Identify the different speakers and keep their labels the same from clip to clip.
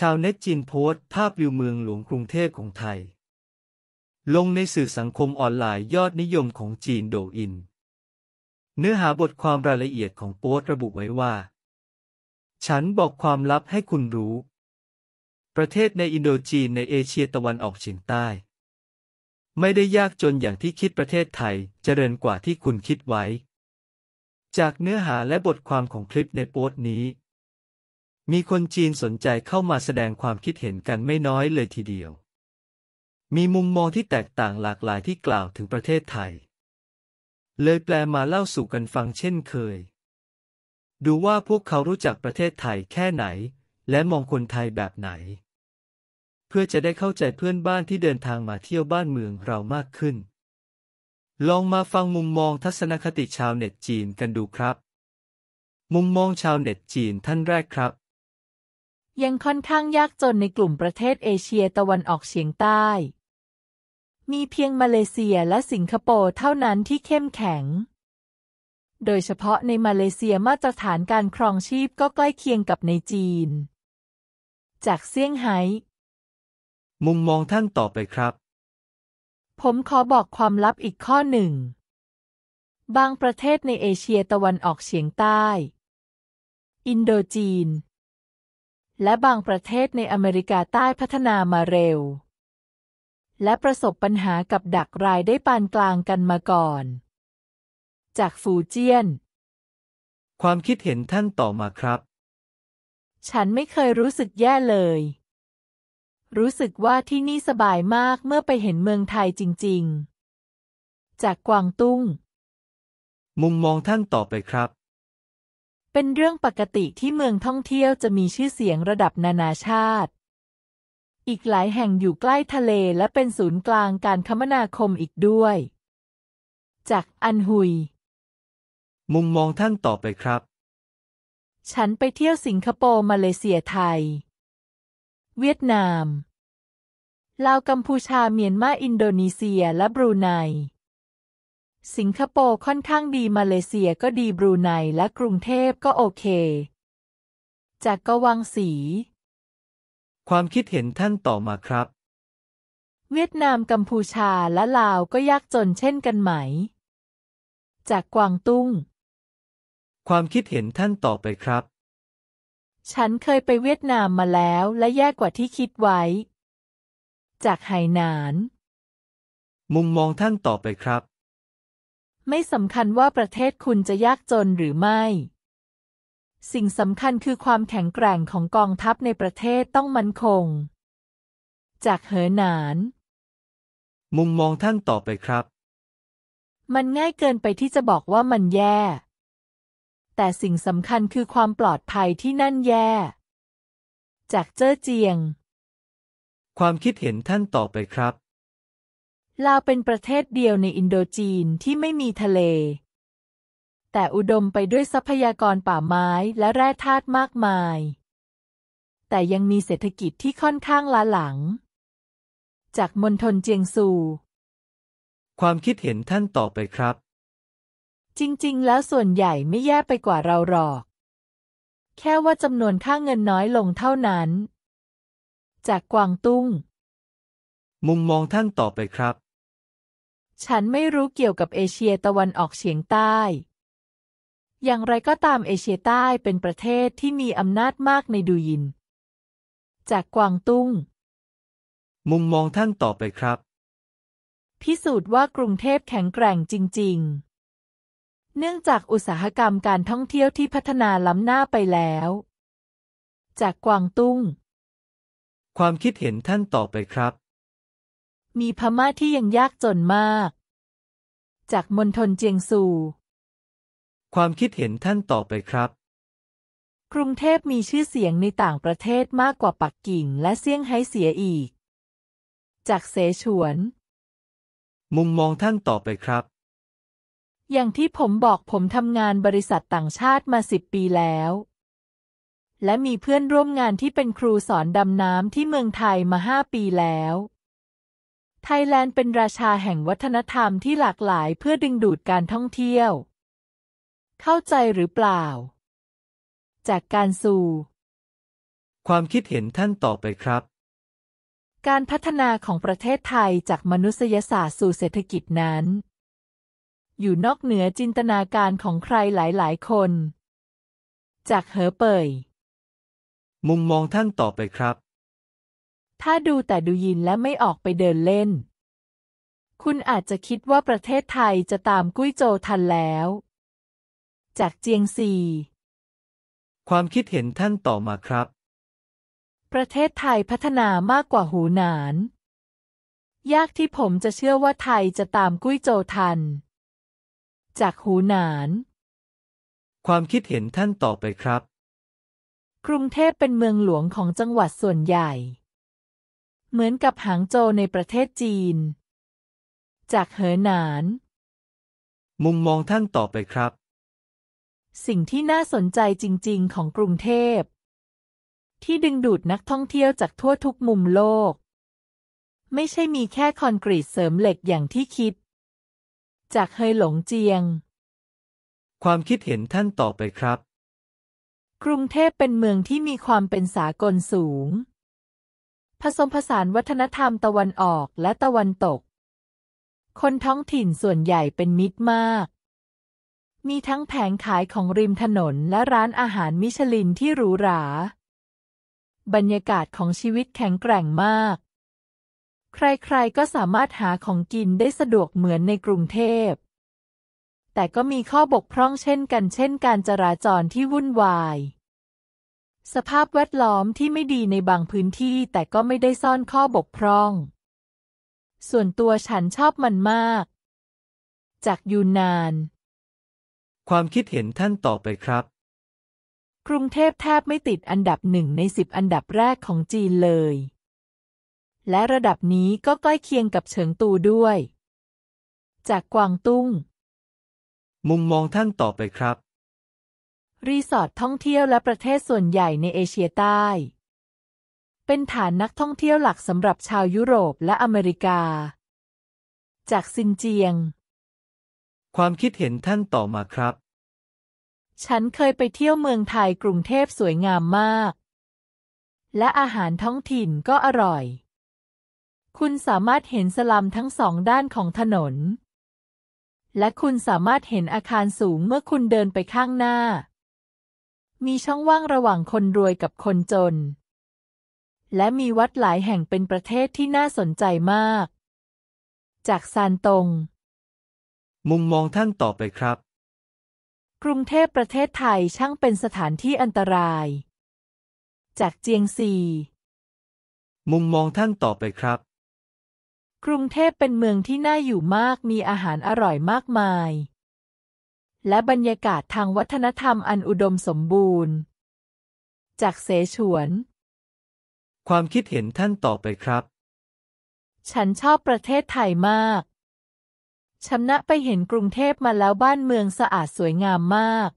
Speaker 1: ชาวเน็ตจีนโพสต์ ภาพวิวเมืองหลวงกรุงเทพของไทย ลงในสื่อสังคมออนไลน์ยอดนิยมของจีนโดอิน เนื้อหาบทความรายละเอียดของโพสต์ระบุไว้ว่า ฉันบอกความลับให้คุณรู้ ประเทศในอินโดจีนในเอเชียตะวันออกเฉียงใต้ ไม่ได้ยากจนอย่างที่คิดประเทศไทย เจริญกว่าที่คุณคิดไว้ จากเนื้อหาและบทความของคลิปในโพสต์นี้มีคนจีนสนใจเข้ามาแสดงความคิดเห็นกันไม่น้อยเลยทีเดียว มีมุมมองที่แตกต่างหลากหลายที่กล่าวถึงประเทศไทย เลยแปลมาเล่าสู่กันฟังเช่นเคย ดูว่าพวกเขารู้จักประเทศไทยแค่ไหน และมองคนไทยแบบไหน เพื่อจะได้เข้าใจเพื่อนบ้านที่เดินทางมาเที่ยวบ้านเมืองเรามากขึ้น ลองมาฟังมุมมองทัศนคติชาวเน็ตจีนกันดูครับ มุมมองชาวเน็ตจีนท่านแรกครับ
Speaker 2: ยังค่อนข้างยากจนในกลุ่มประเทศเอเชียตะวันออกเฉียงใต้ มีเพียงมาเลเซียและสิงคโปร์เท่านั้นที่เข้มแข็ง โดยเฉพาะในมาเลเซียมาตรฐานการครองชีพก็ใกล้เคียงกับในจีน จากเซี่ยงไฮ้
Speaker 1: มุมมองท่านต่อไปครับ
Speaker 2: ผมขอบอกความลับอีกข้อหนึ่ง บางประเทศในเอเชียตะวันออกเฉียงใต้ อินโดจีนและบางประเทศในอเมริกาใต้พัฒนามาเร็ว และประสบปัญหากับดักรายได้ปานกลางกันมาก่อน จากฟูเจียน
Speaker 1: ความคิดเห็นท่านต่อมาครับ
Speaker 2: ฉันไม่เคยรู้สึกแย่เลย รู้สึกว่าที่นี่สบายมากเมื่อไปเห็นเมืองไทยจริง ๆ จากกวางตุ้ง
Speaker 1: มุมมองท่านต่อไปครับ
Speaker 2: เป็นเรื่องปกติที่เมืองท่องเที่ยวจะมีชื่อเสียงระดับนานาชาติ อีกหลายแห่งอยู่ใกล้ทะเลและเป็นศูนย์กลางการคมนาคมอีกด้วย จากอันหุย
Speaker 1: มุมมองท่านต่อไปครับ
Speaker 2: ฉันไปเที่ยวสิงคโปร์ มาเลเซียไทย เวียดนาม ลาวกัมพูชาเมียนมาอินโดนีเซียและบรูไนสิงคโปร์ค่อนข้างดีมาเลเซียก็ดีบรูไนและกรุงเทพก็โอเค จากกวังสี
Speaker 1: ความคิดเห็นท่านต่อมาครับ
Speaker 2: เวียดนามกัมพูชาและลาวก็ยากจนเช่นกันไหม จากกวางตุ้ง
Speaker 1: ความคิดเห็นท่านต่อไปครับ
Speaker 2: ฉันเคยไปเวียดนามมาแล้วและแย่กว่าที่คิดไว้ จากไหหนาน
Speaker 1: มุมมองท่านต่อไปครับ
Speaker 2: ไม่สำคัญว่าประเทศคุณจะยากจนหรือไม่ สิ่งสำคัญคือความแข็งแกร่งของกองทัพในประเทศต้องมั่นคง จากเหอหนาน
Speaker 1: มุมมองท่านต่อไปครับ
Speaker 2: มันง่ายเกินไปที่จะบอกว่ามันแย่ แต่สิ่งสำคัญคือความปลอดภัยที่นั่นแย่ จากเจ้อเจียง
Speaker 1: ความคิดเห็นท่านต่อไปครับ
Speaker 2: ลาวเป็นประเทศเดียวในอินโดจีนที่ไม่มีทะเล แต่อุดมไปด้วยทรัพยากรป่าไม้และแร่ธาตุมากมาย แต่ยังมีเศรษฐกิจที่ค่อนข้างล้าหลัง จากมณฑลเจียงซู
Speaker 1: ความคิดเห็นท่านต่อไปครับ
Speaker 2: จริงๆ แล้วส่วนใหญ่ไม่แย่ไปกว่าเราหรอก แค่ว่าจำนวนค่าเงินน้อยลงเท่านั้น จากกวางตุ้ง
Speaker 1: มุมมองท่านต่อไปครับ
Speaker 2: ฉันไม่รู้เกี่ยวกับเอเชียตะวันออกเฉียงใต้ อย่างไรก็ตามเอเชียใต้เป็นประเทศที่มีอำนาจมากในดูยิน จากกวางตุ้ง
Speaker 1: มุมมองท่านต่อไปครั
Speaker 2: บ พิสูจน์ว่ากรุงเทพแข็งแกร่งจริง ๆ เนื่องจากอุตสาหกรรมการท่องเที่ยวที่พัฒนาล้ำหน้าไปแล้ว จากกวางตุ้ง
Speaker 1: ความคิดเห็นท่านต่อไปครับ
Speaker 2: มีพม่าที่ยังยากจนมาก จากมณฑลเจียงซู
Speaker 1: ความคิดเห็นท่านต่อไปครับ
Speaker 2: กรุงเทพมีชื่อเสียงในต่างประเทศมากกว่าปักกิ่งและเซี่ยงไฮ้เสียอีก จากเสฉวน
Speaker 1: มุมมองท่านต่อไปครับ
Speaker 2: อย่างที่ผมบอกผมทำงานบริษัทต่างชาติมาสิบปีแล้ว และมีเพื่อนร่วมงานที่เป็นครูสอนดำน้ำที่เมืองไทยมาห้าปีแล้วไทยแลนด์เป็นราชาแห่งวัฒนธรรมที่หลากหลายเพื่อดึงดูดการท่องเที่ยว เข้าใจหรือเปล่า จากการสู่
Speaker 1: ความคิดเห็นท่านต่อไปครับ
Speaker 2: การพัฒนาของประเทศไทยจากมนุษยศาสตร์สู่เศรษฐกิจนั้น อยู่นอกเหนือจินตนาการของใครหลายๆคน จากเหอเปย
Speaker 1: มุมมองท่านต่อไปครับ
Speaker 2: ถ้าดูแต่ดูยินและไม่ออกไปเดินเล่น คุณอาจจะคิดว่าประเทศไทยจะตามกุ้ยโจทันแล้ว จากเจียงซี
Speaker 1: ความคิดเห็นท่านต่อมาครับ
Speaker 2: ประเทศไทยพัฒนามากกว่าหูหนาน ยากที่ผมจะเชื่อว่าไทยจะตามกุ้ยโจทัน จากหูหนาน
Speaker 1: ความคิดเห็นท่านต่อไปครับ
Speaker 2: กรุงเทพเป็นเมืองหลวงของจังหวัดส่วนใหญ่เหมือนกับหางโจวในประเทศจีน จากเหอหนาน
Speaker 1: มุมมองท่านต่อไปครับ
Speaker 2: สิ่งที่น่าสนใจจริง ๆ ของกรุงเทพ ที่ดึงดูดนักท่องเที่ยวจากทั่วทุกมุมโลก ไม่ใช่มีแค่คอนกรีตเสริมเหล็กอย่างที่คิด จากเฮยหลงเจียง
Speaker 1: ความคิดเห็นท่านต่อไปครับ
Speaker 2: กรุงเทพเป็นเมืองที่มีความเป็นสากลสูงผสมผสานวัฒนธรรมตะวันออกและตะวันตก คนท้องถิ่นส่วนใหญ่เป็นมิตรมาก มีทั้งแผงขายของริมถนนและร้านอาหารมิชลินที่หรูหรา บรรยากาศของชีวิตแข็งแกร่งมาก ใครๆก็สามารถหาของกินได้สะดวกเหมือนในกรุงเทพ แต่ก็มีข้อบกพร่องเช่นกัน เช่นการจราจรที่วุ่นวายสภาพแวดล้อมที่ไม่ดีในบางพื้นที่แต่ก็ไม่ได้ซ่อนข้อบกพร่อง ส่วนตัวฉันชอบมันมาก จากยูนาน
Speaker 1: ความคิดเห็นท่านต่อไปครับ
Speaker 2: กรุงเทพแทบไม่ติดอันดับหนึ่งในสิบอันดับแรกของจีนเลย และระดับนี้ก็ใกล้เคียงกับเฉิงตูด้วย จากกวางตุ้ง มุมมอง
Speaker 1: ท่านต่อไปครับ
Speaker 2: รีสอร์ทท่องเที่ยวและประเทศส่วนใหญ่ในเอเชียใต้ เป็นฐานนักท่องเที่ยวหลักสำหรับชาวยุโรปและอเมริกา จากซินเจียง
Speaker 1: ความคิดเห็นท่านต่อมาครับ
Speaker 2: ฉันเคยไปเที่ยวเมืองไทยกรุงเทพสวยงามมาก และอาหารท้องถิ่นก็อร่อย คุณสามารถเห็นสลัมทั้งสองด้านของถนน และคุณสามารถเห็นอาคารสูงเมื่อคุณเดินไปข้างหน้ามีช่องว่างระหว่างคนรวยกับคนจน และมีวัดหลายแห่งเป็นประเทศที่น่าสนใจมาก จากซานตง
Speaker 1: มุมมองท่านต่อไปครับ
Speaker 2: กรุงเทพประเทศไทยช่างเป็นสถานที่อันตราย จากเจียงซี
Speaker 1: มุมมองท่านต่อไปครับ
Speaker 2: กรุงเทพเป็นเมืองที่น่าอยู่มากมีอาหารอร่อยมากมายและบรรยากาศทางวัฒนธรรมอันอุดมสมบูรณ์ จากเสฉวน
Speaker 1: ความคิดเห็นท่านต่อไปครับ
Speaker 2: ฉันชอบประเทศไทยมากฉันนะไปเห็นกรุงเทพมาแล้วบ้านเมืองสะอาดสวยงามมาก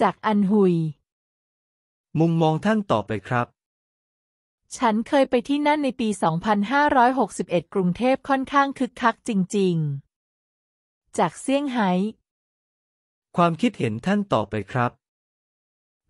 Speaker 2: จากอันหุย
Speaker 1: มุมมองท่าน
Speaker 2: ต่อไปครับ ฉันเคยไปที่นั่นในปี 2561 กรุงเทพค่อนข้างคึกคักจริง ๆ จากเซี่ยงไฮ้
Speaker 1: ความคิดเห็นท่านต่อไปครับ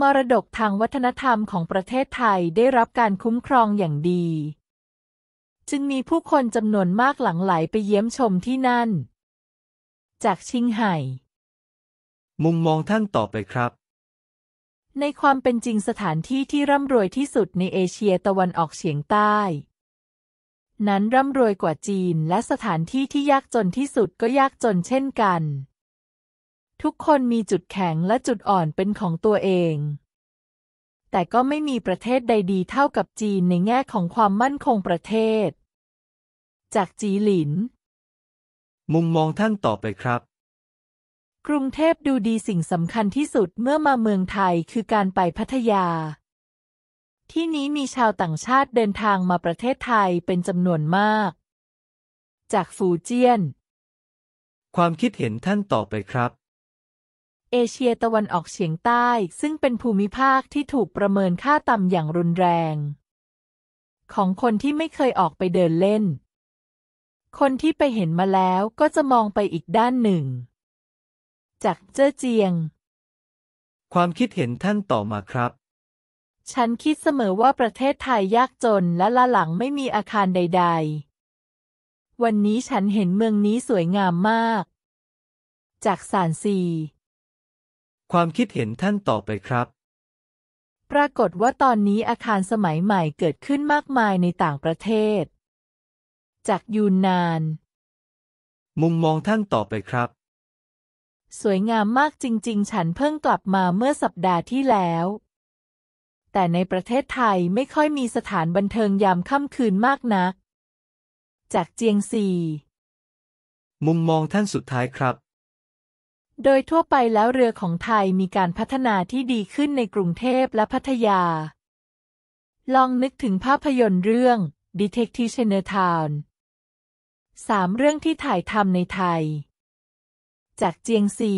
Speaker 2: มรดกทางวัฒนธรรมของประเทศไทยได้รับการคุ้มครองอย่างดี จึงมีผู้คนจำนวนมากหลั่งไหลไปเยี่ยมชมที่นั่น จากชิงไห่
Speaker 1: มุมมองท่านต่อไปครับ
Speaker 2: ในความเป็นจริงสถานที่ที่ร่ำรวยที่สุดในเอเชียตะวันออกเฉียงใต้ นั้นร่ำรวยกว่าจีนและสถานที่ที่ยากจนที่สุดก็ยากจนเช่นกันทุกคนมีจุดแข็งและจุดอ่อนเป็นของตัวเอง แต่ก็ไม่มีประเทศใดดีเท่ากับจีนในแง่ของความมั่นคงประเทศ จากจีหลิน
Speaker 1: มุมมองท่านต่อไปครับ
Speaker 2: กรุงเทพดูดีสิ่งสำคัญที่สุดเมื่อมาเมืองไทยคือการไปพัทยา ที่นี้มีชาวต่างชาติเดินทางมาประเทศไทยเป็นจำนวนมาก จากฟูเจียน
Speaker 1: ความคิดเห็นท่านต่อไปครับ
Speaker 2: เอเชียตะวันออกเฉียงใต้ ซึ่งเป็นภูมิภาคที่ถูกประเมินค่าต่ำอย่างรุนแรง ของคนที่ไม่เคยออกไปเดินเล่น คนที่ไปเห็นมาแล้วก็จะมองไปอีกด้านหนึ่ง จากเจ้อเจียง
Speaker 1: ความคิดเห็นท่านต่อมาครับ
Speaker 2: ฉันคิดเสมอว่าประเทศไทยยากจนและละหลังไม่มีอาคารใดๆ วันนี้ฉันเห็นเมืองนี้สวยงามมาก จากสารซี
Speaker 1: ความคิดเห็นท่านต่อไปครับ
Speaker 2: ปรากฏว่าตอนนี้อาคารสมัยใหม่เกิดขึ้นมากมายในต่างประเทศ จากยูนนาน
Speaker 1: มุมมองท่านต่อไปครับ
Speaker 2: สวยงามมากจริงๆ ฉันเพิ่งกลับมาเมื่อสัปดาห์ที่แล้ว แต่ในประเทศไทยไม่ค่อยมีสถานบันเทิงยามค่ำคืนมากนัก จากเจียงซี
Speaker 1: มุมมองท่านสุดท้ายครับ
Speaker 2: โดยทั่วไปแล้วเรือของไทยมีการพัฒนาที่ดีขึ้นในกรุงเทพและพัทยา ลองนึกถึงภาพยนตร์เรื่อง Detective Chinatown สามเรื่องที่ถ่ายทำในไทย จากเจียงซี